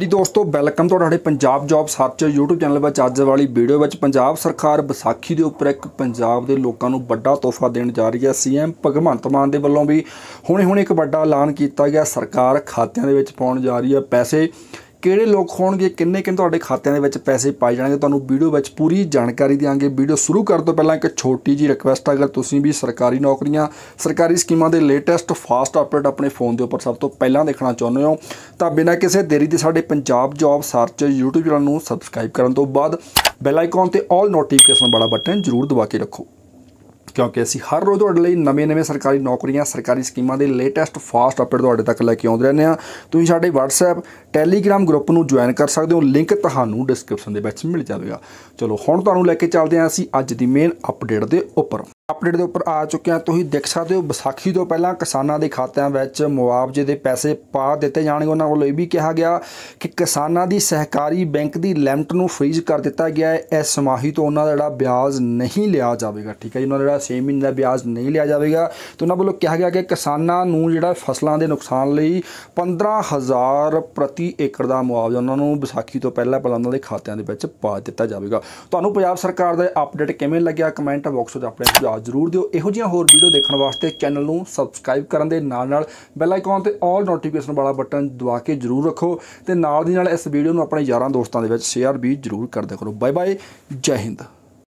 ਜੀ ਦੋਸਤੋ ਵੈਲਕਮ ਤੁਹਾਡੇ Punjab job search YouTube channel ਵਿੱਚ ਅੱਜ ਵਾਲੀ ਵੀਡੀਓ ਵਿੱਚ ਪੰਜਾਬ ਸਰਕਾਰ ਵਿਸਾਖੀ ਦੇ ਉੱਪਰ ਇੱਕ ਪੰਜਾਬ ਦੇ ਲੋਕਾਂ ਨੂੰ ਵੱਡਾ ਤੋਹਫਾ ਦੇਣ ਜਾ ਰਹੀ ਹੈ ਸੀਐਮ ਭਗਵੰਤ ਮਾਨ ਦੇ ਵੱਲੋਂ ਵੀ ਹੁਣੇ-ਹੁਣੇ ਇੱਕ ਵੱਡਾ ਐਲਾਨ ਕੀਤਾ ਗਿਆ ਸਰਕਾਰ ਖਾਤਿਆਂ ਦੇ ਵਿੱਚ ਪਾਉਣ ਜਾ ਰਹੀ ਹੈ ਪੈਸੇ ਕਿਹੜੇ ਲੋਕ ਹੋਣਗੇ ਕਿੰਨੇ ਕਿੰਨੇ ਤੁਹਾਡੇ ਖਾਤਿਆਂ ਦੇ ਵਿੱਚ ਪੈਸੇ ਪਾਏ ਜਾਣਗੇ ਤੁਹਾਨੂੰ ਵੀਡੀਓ ਵਿੱਚ ਪੂਰੀ ਜਾਣਕਾਰੀ ਦਿਆਂਗੇ ਵੀਡੀਓ ਸ਼ੁਰੂ ਕਰਨ ਤੋਂ ਪਹਿਲਾਂ ਇੱਕ ਛੋਟੀ ਜੀ ਰਿਕਵੈਸਟ ਹੈ ਅਗਰ ਤੁਸੀਂ ਵੀ ਸਰਕਾਰੀ ਨੌਕਰੀਆਂ ਸਰਕਾਰੀ ਸਕੀਮਾਂ ਦੇ ਲੇਟੈਸਟ ਫਾਸਟ ਅਪਡੇਟ ਆਪਣੇ ਫੋਨ ਦੇ ਉੱਪਰ ਸਭ ਤੋਂ ਪਹਿਲਾਂ ਦੇਖਣਾ ਚਾਹੁੰਦੇ ਹੋ ਤਾਂ ਬਿਨਾਂ ਕਿਸੇ ਦੇਰੀ ਦੇ ਸਾਡੇ Punjab job search YouTube channel ਨੂੰ ਸਬਸਕ੍ਰਾਈਬ ਕਰਨ ਤੋਂ ਬਾਅਦ ਬੈਲ ਆਈਕਨ ਤੇ 올 ਨੋਟੀਫਿਕੇਸ਼ਨ ਵਾਲਾ ਬਟਨ ਜ਼ਰੂਰ ਦਬਾ ਕੇ ਰੱਖੋ ਕਿਉਂਕਿ ਅਸੀਂ ਹਰ ਰੋਜ਼ ਤੁਹਾਡੇ ਲਈ ਨਵੇਂ-ਨਵੇਂ ਸਰਕਾਰੀ ਨੌਕਰੀਆਂ ਸਰਕਾਰੀ ਸਕੀਮਾਂ ਦੇ ਲੇਟੈਸਟ ਫਾਸਟ ਅਪਡੇਟ ਤੁਹਾਡੇ ਤੱਕ ਲੈ ਕੇ ਆਉਂਦੇ ਰਹਿੰਦੇ ਆ ਤੁਸੀਂ ਸਾਡੇ WhatsApp Telegram ਗਰੁੱਪ ਨੂੰ ਜੁਆਇਨ ਕਰ ਸਕਦੇ ਹੋ ਲਿੰਕ ਤੁਹਾਨੂੰ ਡਿਸਕ੍ਰਿਪਸ਼ਨ ਦੇ ਵਿੱਚ ਮਿਲ ਜਾਵੇਗਾ ਚਲੋ ਹੁਣ ਤੁਹਾਨੂੰ ਲੈ ਕੇ ਚੱਲਦੇ ਆ ਅਸੀਂ ਅੱਜ ਦੀ ਮੇਨ ਅਪਡੇਟ ਦੇ ਉੱਪਰ ਅਪਡੇਟ ਦੇ ਉੱਪਰ ਆ ਚੁੱਕੇ ਆ ਤੁਸੀਂ ਦੇਖ ਸਕਦੇ ਹੋ ਵਿਸਾਖੀ ਤੋਂ ਪਹਿਲਾਂ ਕਿਸਾਨਾਂ ਦੇ ਖਾਤਿਆਂ ਵਿੱਚ ਮੁਆਵਜ਼ੇ ਦੇ ਪੈਸੇ ਪਾ ਦਿੱਤੇ ਜਾਣਗੇ ਉਹਨਾਂ ਵੱਲੋਂ ਇਹ ਵੀ ਕਿਹਾ ਗਿਆ ਕਿ ਕਿਸਾਨਾਂ ਦੀ ਸਹਿਕਾਰੀ ਬੈਂਕ ਦੀ ਲਿਮਟ ਨੂੰ ਫ੍ਰੀਜ਼ ਕਰ ਦਿੱਤਾ ਗਿਆ ਹੈ ਇਸ ਸਮਾਹੀ ਤੋਂ ਉਹਨਾਂ ਦਾ ਜਿਹੜਾ ਵਿਆਜ ਨਹੀਂ ਲਿਆ ਜਾਵੇਗਾ ਠੀਕ ਹੈ ਉਹਨਾਂ ਦਾ ਜਿਹੜਾ 6 ਮਹੀਨੇ ਦਾ ਵਿਆਜ ਨਹੀਂ ਲਿਆ ਜਾਵੇਗਾ ਤੇ ਉਹਨਾਂ ਵੱਲੋਂ ਕਿਹਾ ਗਿਆ ਕਿ ਕਿਸਾਨਾਂ ਨੂੰ ਜਿਹੜਾ ਫਸਲਾਂ ਦੇ ਨੁਕਸਾਨ ਲਈ 15000 ਪ੍ਰਤੀ ਏਕੜ ਦਾ ਮੁਆਵਜ਼ਾ ਉਹਨਾਂ ਨੂੰ ਵਿਸਾਖੀ ਤੋਂ ਪਹਿਲਾਂ ਪਹਿਲਾਂ ਉਹਨਾਂ ਦੇ ਖਾਤਿਆਂ ਦੇ ਵਿੱਚ ਪਾ ਦਿੱਤਾ ਜਾਵੇਗਾ ਤੁਹਾਨੂੰ ਪੰਜਾਬ ਸਰਕਾਰ ਦਾ ਅਪਡੇਟ ਕਿਵੇਂ ਲੱਗਿਆ ਕਮੈਂਟ ਬਾਕਸ ਵਿੱਚ ਆਪਣੇ ਸੁਝਾਅ ਜ਼ਰੂਰ ਦਿਓ ਇਹੋ ਜਿਹੀਆਂ ਹੋਰ ਵੀਡੀਓ ਦੇਖਣ ਵਾਸਤੇ ਚੈਨਲ ਨੂੰ ਸਬਸਕ੍ਰਾਈਬ ਕਰਨ ਦੇ ਨਾਲ ਨਾਲ ਬੈਲ ਆਈਕਨ ਤੇ ਆਲ ਨੋਟੀਫਿਕੇਸ਼ਨ ਵਾਲਾ ਬਟਨ ਦਬਾ ਕੇ ਜ਼ਰੂਰ ਰੱਖੋ ਤੇ ਨਾਲ ਦੀ ਨਾਲ ਇਸ ਵੀਡੀਓ ਨੂੰ ਆਪਣੇ ਯਾਰਾਂ ਦੋਸਤਾਂ ਦੇ ਵਿੱਚ ਸ਼ੇਅਰ ਵੀ ਜ਼ਰੂਰ ਕਰਦੇ ਕਰੋ ਬਾਏ ਬਾਏ ਜੈ ਹਿੰਦ